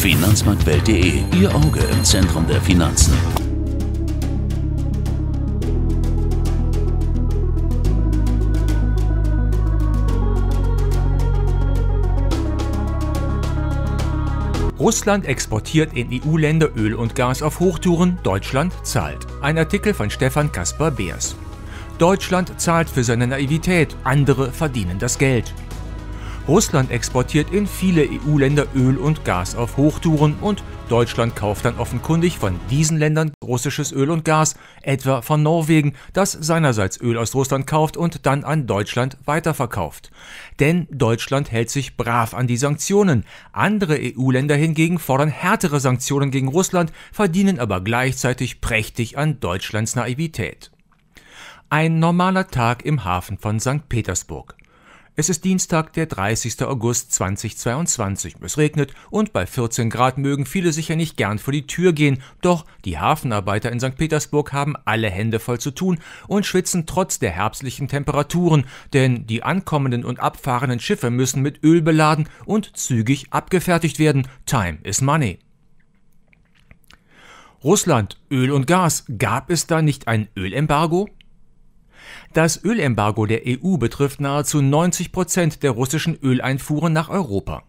Finanzmarktwelt.de, Ihr Auge im Zentrum der Finanzen. Russland exportiert in EU-Länder Öl und Gas auf Hochtouren, Deutschland zahlt. Ein Artikel von Stefan Kaspar Beers. Deutschland zahlt für seine Naivität, andere verdienen das Geld. Russland exportiert in viele EU-Länder Öl und Gas auf Hochtouren und Deutschland kauft dann offenkundig von diesen Ländern russisches Öl und Gas, etwa von Norwegen, das seinerseits Öl aus Russland kauft und dann an Deutschland weiterverkauft. Denn Deutschland hält sich brav an die Sanktionen. Andere EU-Länder hingegen fordern härtere Sanktionen gegen Russland, verdienen aber gleichzeitig prächtig an Deutschlands Naivität. Ein normaler Tag im Hafen von St. Petersburg. Es ist Dienstag, der 30. August 2022. Es regnet und bei 14 Grad mögen viele sicher nicht gern vor die Tür gehen, doch die Hafenarbeiter in St. Petersburg haben alle Hände voll zu tun und schwitzen trotz der herbstlichen Temperaturen, denn die ankommenden und abfahrenden Schiffe müssen mit Öl beladen und zügig abgefertigt werden. Time is money. Russland, Öl und Gas, gab es da nicht ein Ölembargo? Das Ölembargo der EU betrifft nahezu 90 Prozent der russischen Öleinfuhren nach Europa.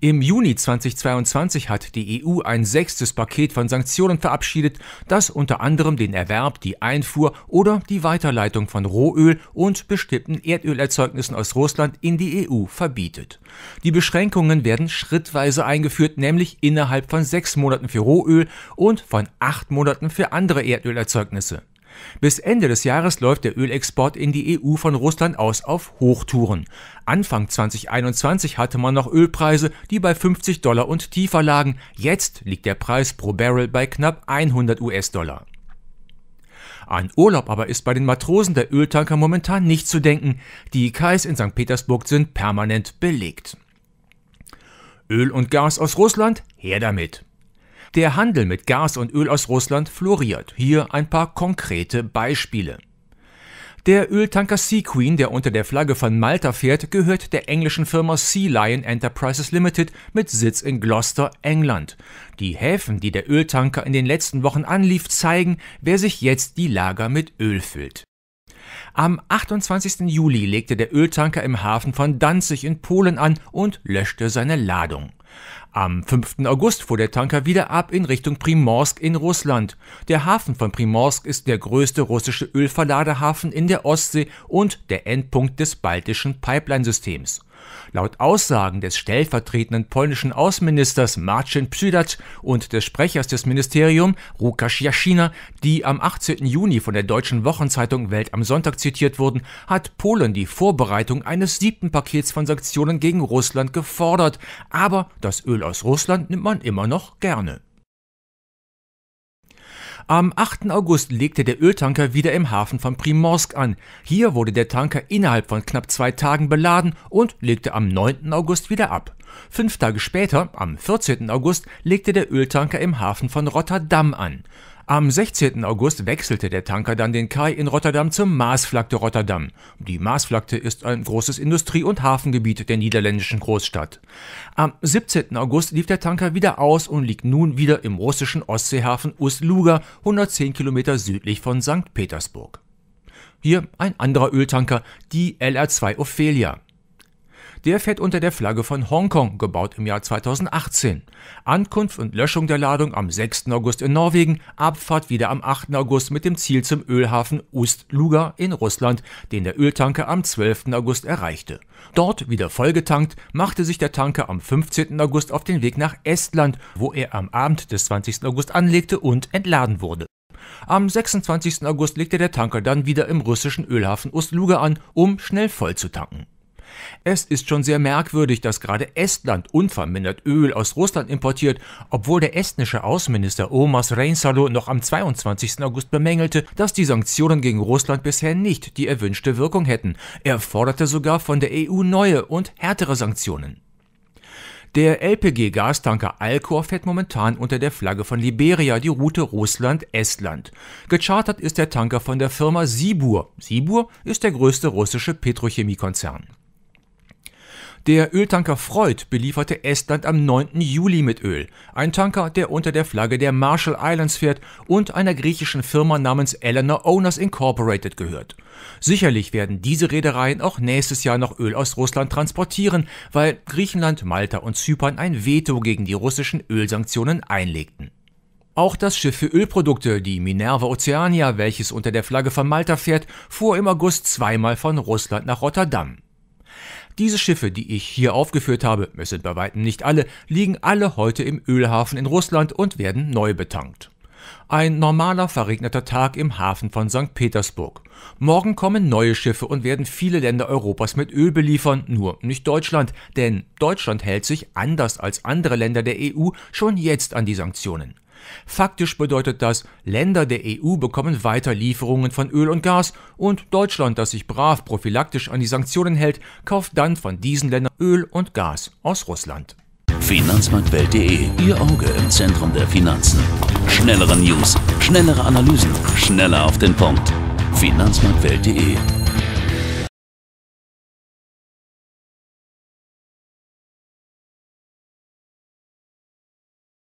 Im Juni 2022 hat die EU ein sechstes Paket von Sanktionen verabschiedet, das unter anderem den Erwerb, die Einfuhr oder die Weiterleitung von Rohöl und bestimmten Erdölerzeugnissen aus Russland in die EU verbietet. Die Beschränkungen werden schrittweise eingeführt, nämlich innerhalb von sechs Monaten für Rohöl und von acht Monaten für andere Erdölerzeugnisse. Bis Ende des Jahres läuft der Ölexport in die EU von Russland aus auf Hochtouren. Anfang 2021 hatte man noch Ölpreise, die bei 50 Dollar und tiefer lagen. Jetzt liegt der Preis pro Barrel bei knapp 100 US-Dollar. An Urlaub aber ist bei den Matrosen der Öltanker momentan nicht zu denken. Die Kais in St. Petersburg sind permanent belegt. Öl und Gas aus Russland, her damit. Der Handel mit Gas und Öl aus Russland floriert. Hier ein paar konkrete Beispiele. Der Öltanker Sea Queen, der unter der Flagge von Malta fährt, gehört der englischen Firma Sea Lion Enterprises Limited mit Sitz in Gloucester, England. Die Häfen, die der Öltanker in den letzten Wochen anlief, zeigen, wer sich jetzt die Lager mit Öl füllt. Am 28. Juli legte der Öltanker im Hafen von Danzig in Polen an und löschte seine Ladung. Am 5. August fuhr der Tanker wieder ab in Richtung Primorsk in Russland. Der Hafen von Primorsk ist der größte russische Ölverladehafen in der Ostsee und der Endpunkt des baltischen Pipeline-Systems. Laut Aussagen des stellvertretenden polnischen Außenministers Marcin Psüdat und des Sprechers des Ministeriums Łukasz Jaschina, die am 18. Juni von der deutschen Wochenzeitung Welt am Sonntag zitiert wurden, hat Polen die Vorbereitung eines siebten Pakets von Sanktionen gegen Russland gefordert. Aber das Öl aus Russland nimmt man immer noch gerne. Am 8. August legte der Öltanker wieder im Hafen von Primorsk an. Hier wurde der Tanker innerhalb von knapp zwei Tagen beladen und legte am 9. August wieder ab. Fünf Tage später, am 14. August, legte der Öltanker im Hafen von Rotterdam an. Am 16. August wechselte der Tanker dann den Kai in Rotterdam zum Maasflagte Rotterdam. Die Maasflagte ist ein großes Industrie- und Hafengebiet der niederländischen Großstadt. Am 17. August lief der Tanker wieder aus und liegt nun wieder im russischen Ostseehafen Usluga, 110 Kilometer südlich von St. Petersburg. Hier ein anderer Öltanker, die LR2 Ophelia. Der fährt unter der Flagge von Hongkong, gebaut im Jahr 2018. Ankunft und Löschung der Ladung am 6. August in Norwegen, Abfahrt wieder am 8. August mit dem Ziel zum Ölhafen Ust-Luga in Russland, den der Öltanker am 12. August erreichte. Dort wieder vollgetankt, machte sich der Tanker am 15. August auf den Weg nach Estland, wo er am Abend des 20. August anlegte und entladen wurde. Am 26. August legte der Tanker dann wieder im russischen Ölhafen Ust-Luga an, um schnell voll zu tanken. Es ist schon sehr merkwürdig, dass gerade Estland unvermindert Öl aus Russland importiert, obwohl der estnische Außenminister Omas Reinsalo noch am 22. August bemängelte, dass die Sanktionen gegen Russland bisher nicht die erwünschte Wirkung hätten. Er forderte sogar von der EU neue und härtere Sanktionen. Der LPG-Gastanker Alcor fährt momentan unter der Flagge von Liberia die Route Russland-Estland. Gechartert ist der Tanker von der Firma Sibur. Sibur ist der größte russische Petrochemiekonzern. Der Öltanker Freud belieferte Estland am 9. Juli mit Öl. Ein Tanker, der unter der Flagge der Marshall Islands fährt und einer griechischen Firma namens Eleanor Owners Incorporated gehört. Sicherlich werden diese Reedereien auch nächstes Jahr noch Öl aus Russland transportieren, weil Griechenland, Malta und Zypern ein Veto gegen die russischen Ölsanktionen einlegten. Auch das Schiff für Ölprodukte, die Minerva Oceania, welches unter der Flagge von Malta fährt, fuhr im August zweimal von Russland nach Rotterdam. Diese Schiffe, die ich hier aufgeführt habe, es sind bei weitem nicht alle, liegen alle heute im Ölhafen in Russland und werden neu betankt. Ein normaler verregneter Tag im Hafen von St. Petersburg. Morgen kommen neue Schiffe und werden viele Länder Europas mit Öl beliefern, nur nicht Deutschland, denn Deutschland hält sich anders als andere Länder der EU schon jetzt an die Sanktionen. Faktisch bedeutet das, Länder der EU bekommen weiter Lieferungen von Öl und Gas und Deutschland, das sich brav prophylaktisch an die Sanktionen hält, kauft dann von diesen Ländern Öl und Gas aus Russland. Finanzmarktwelt.de, Ihr Auge im Zentrum der Finanzen. Schnellere News, schnellere Analysen, schneller auf den Punkt. Finanzmarktwelt.de